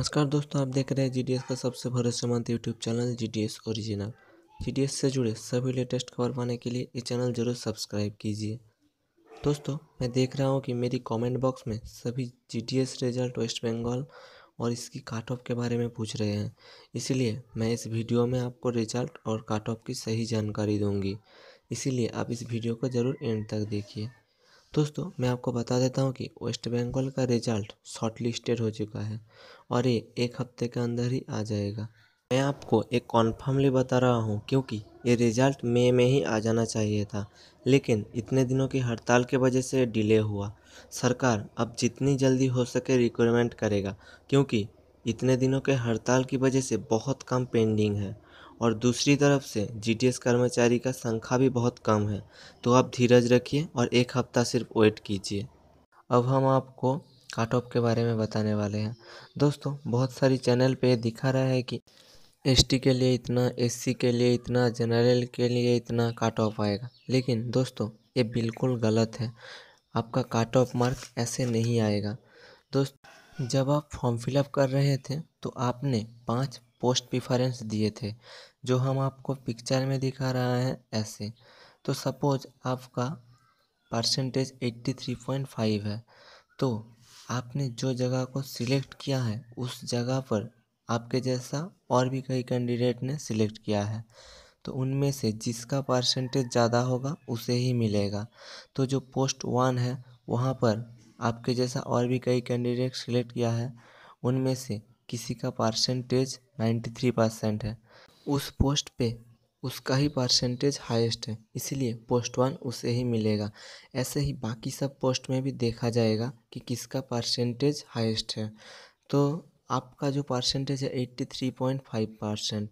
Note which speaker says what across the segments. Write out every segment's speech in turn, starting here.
Speaker 1: नमस्कार दोस्तों आप देख रहे हैं जी का सबसे भरोसेमंद YouTube channel Zee D original Zee से जुड़े सभी लेटेस्ट खबर पाने के लिए ये चैनल जरूर सब्सक्राइब कीजिए दोस्तों मैं देख रहा हूँ कि मेरी कमेंट बॉक्स में सभी जी रिजल्ट वेस्ट बंगाल और इसकी काट ऑफ के बारे में पूछ रहे हैं इसीलिए मैं इस वीडियो में आपको रिजल्ट और काट ऑफ की सही जानकारी दूँगी इसीलिए आप इस वीडियो को ज़रूर एंड तक देखिए दोस्तों मैं आपको बता देता हूँ कि वेस्ट बंगाल का रिजल्ट शॉर्ट लिस्टेड हो चुका है और ये एक हफ्ते के अंदर ही आ जाएगा मैं आपको एक कॉन्फर्मली बता रहा हूँ क्योंकि ये रिजल्ट मई में ही आ जाना चाहिए था लेकिन इतने दिनों की हड़ताल के वजह से डिले हुआ सरकार अब जितनी जल्दी हो सके रिक्वायरमेंट करेगा क्योंकि इतने दिनों के हड़ताल की वजह से बहुत काम पेंडिंग है और दूसरी तरफ से जी कर्मचारी का संख्या भी बहुत कम है तो आप धीरज रखिए और एक हफ्ता सिर्फ वेट कीजिए अब हम आपको काट ऑफ के बारे में बताने वाले हैं दोस्तों बहुत सारी चैनल पे दिखा रहा है कि एसटी के लिए इतना एससी के लिए इतना जनरल के लिए इतना काट ऑफ आएगा लेकिन दोस्तों ये बिल्कुल गलत है आपका काट ऑफ मार्क ऐसे नहीं आएगा दोस्त जब आप फॉर्म फिलअप कर रहे थे तो आपने पाँच पोस्ट प्रिफरेंस दिए थे जो हम आपको पिक्चर में दिखा रहा है ऐसे तो सपोज आपका परसेंटेज 83.5 है तो आपने जो जगह को सिलेक्ट किया है उस जगह पर आपके जैसा और भी कई कैंडिडेट ने सिलेक्ट किया है तो उनमें से जिसका परसेंटेज ज़्यादा होगा उसे ही मिलेगा तो जो पोस्ट वन है वहाँ पर आपके जैसा और भी कई कैंडिडेट सिलेक्ट किया है उनमें से किसी का परसेंटेज 93 परसेंट है उस पोस्ट पे उसका ही परसेंटेज हाईएस्ट है इसलिए पोस्ट वन उसे ही मिलेगा ऐसे ही बाकी सब पोस्ट में भी देखा जाएगा कि किसका परसेंटेज हाईएस्ट है तो आपका जो परसेंटेज है 83.5 परसेंट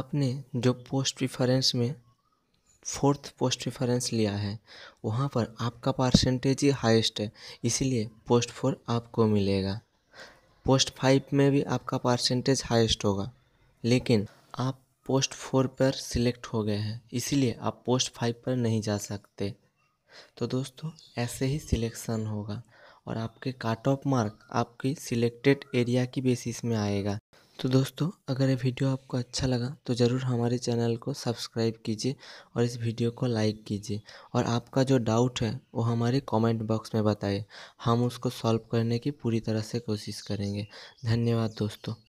Speaker 1: आपने जो पोस्ट प्रिफरेंस में फोर्थ पोस्ट प्रिफरेंस लिया है वहाँ पर आपका परसेंटेज ही हाईएस्ट है इसीलिए पोस्ट फोर आपको मिलेगा पोस्ट फाइव में भी आपका परसेंटेज हाईएस्ट होगा लेकिन आप पोस्ट फोर पर सिलेक्ट हो गए हैं इसीलिए आप पोस्ट फाइव पर नहीं जा सकते तो दोस्तों ऐसे ही सिलेक्शन होगा और आपके काट ऑफ मार्क आपकी सिलेक्टेड एरिया की बेसिस में आएगा तो दोस्तों अगर ये वीडियो आपको अच्छा लगा तो ज़रूर हमारे चैनल को सब्सक्राइब कीजिए और इस वीडियो को लाइक कीजिए और आपका जो डाउट है वो हमारे कमेंट बॉक्स में बताएं हम उसको सॉल्व करने की पूरी तरह से कोशिश करेंगे धन्यवाद दोस्तों